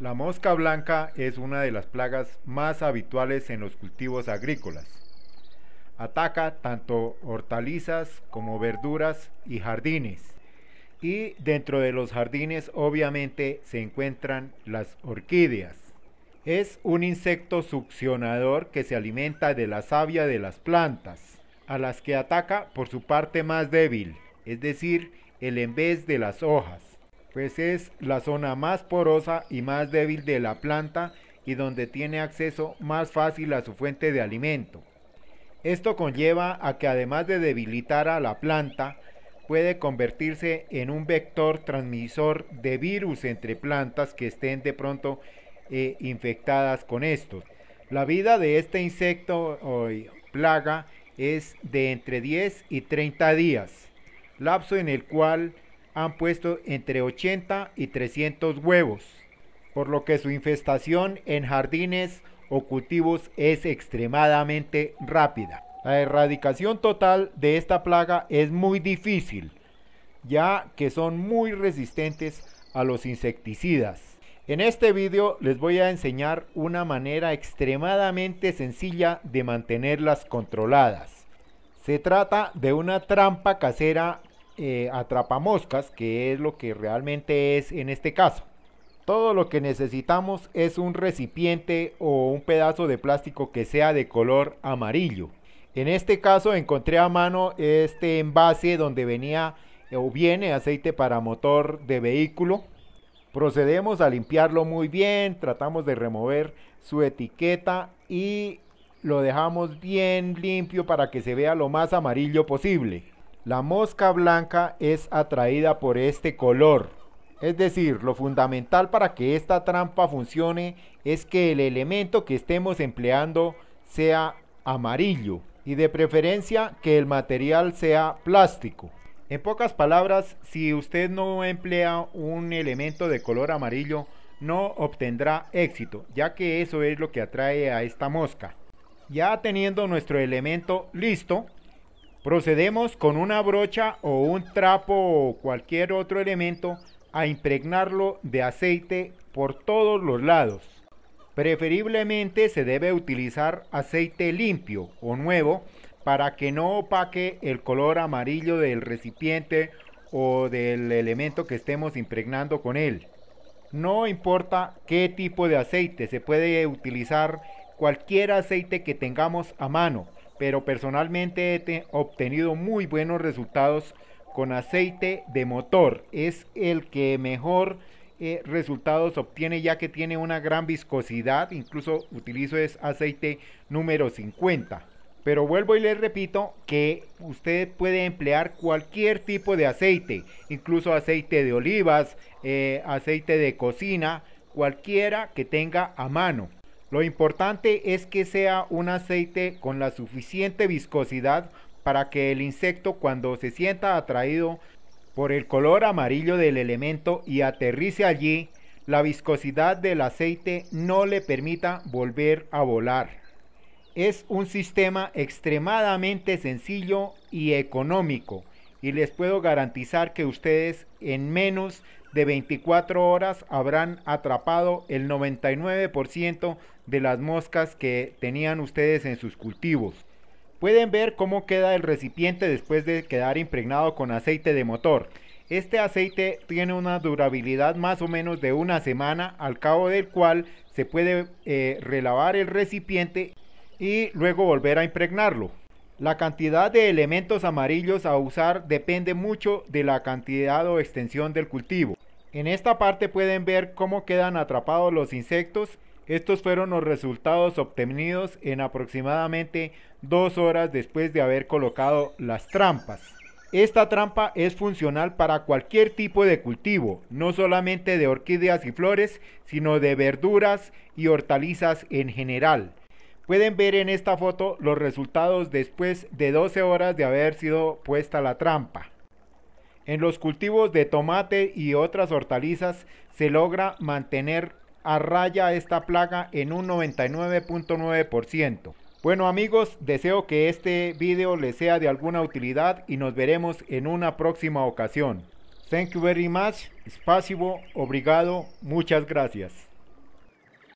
La mosca blanca es una de las plagas más habituales en los cultivos agrícolas. Ataca tanto hortalizas como verduras y jardines. Y dentro de los jardines obviamente se encuentran las orquídeas. Es un insecto succionador que se alimenta de la savia de las plantas, a las que ataca por su parte más débil, es decir, el en de las hojas pues es la zona más porosa y más débil de la planta y donde tiene acceso más fácil a su fuente de alimento. Esto conlleva a que además de debilitar a la planta, puede convertirse en un vector transmisor de virus entre plantas que estén de pronto eh, infectadas con esto. La vida de este insecto o plaga es de entre 10 y 30 días, lapso en el cual han puesto entre 80 y 300 huevos, por lo que su infestación en jardines o cultivos es extremadamente rápida. La erradicación total de esta plaga es muy difícil, ya que son muy resistentes a los insecticidas. En este vídeo les voy a enseñar una manera extremadamente sencilla de mantenerlas controladas. Se trata de una trampa casera eh, atrapamoscas, que es lo que realmente es en este caso. Todo lo que necesitamos es un recipiente o un pedazo de plástico que sea de color amarillo. En este caso encontré a mano este envase donde venía eh, o viene aceite para motor de vehículo. Procedemos a limpiarlo muy bien, tratamos de remover su etiqueta y lo dejamos bien limpio para que se vea lo más amarillo posible. La mosca blanca es atraída por este color. Es decir, lo fundamental para que esta trampa funcione es que el elemento que estemos empleando sea amarillo y de preferencia que el material sea plástico. En pocas palabras, si usted no emplea un elemento de color amarillo, no obtendrá éxito, ya que eso es lo que atrae a esta mosca. Ya teniendo nuestro elemento listo, Procedemos con una brocha o un trapo o cualquier otro elemento a impregnarlo de aceite por todos los lados. Preferiblemente se debe utilizar aceite limpio o nuevo para que no opaque el color amarillo del recipiente o del elemento que estemos impregnando con él. No importa qué tipo de aceite, se puede utilizar cualquier aceite que tengamos a mano pero personalmente he obtenido muy buenos resultados con aceite de motor. Es el que mejor eh, resultados obtiene ya que tiene una gran viscosidad. Incluso utilizo es aceite número 50. Pero vuelvo y les repito que usted puede emplear cualquier tipo de aceite, incluso aceite de olivas, eh, aceite de cocina, cualquiera que tenga a mano. Lo importante es que sea un aceite con la suficiente viscosidad para que el insecto cuando se sienta atraído por el color amarillo del elemento y aterrice allí, la viscosidad del aceite no le permita volver a volar. Es un sistema extremadamente sencillo y económico y les puedo garantizar que ustedes en menos de 24 horas habrán atrapado el 99% de las moscas que tenían ustedes en sus cultivos. Pueden ver cómo queda el recipiente después de quedar impregnado con aceite de motor. Este aceite tiene una durabilidad más o menos de una semana, al cabo del cual se puede eh, relavar el recipiente y luego volver a impregnarlo. La cantidad de elementos amarillos a usar depende mucho de la cantidad o extensión del cultivo. En esta parte pueden ver cómo quedan atrapados los insectos. Estos fueron los resultados obtenidos en aproximadamente dos horas después de haber colocado las trampas. Esta trampa es funcional para cualquier tipo de cultivo, no solamente de orquídeas y flores, sino de verduras y hortalizas en general. Pueden ver en esta foto los resultados después de 12 horas de haber sido puesta la trampa. En los cultivos de tomate y otras hortalizas se logra mantener a raya esta plaga en un 99.9%. Bueno amigos, deseo que este video les sea de alguna utilidad y nos veremos en una próxima ocasión. Thank you very much, espacio, obrigado, muchas gracias.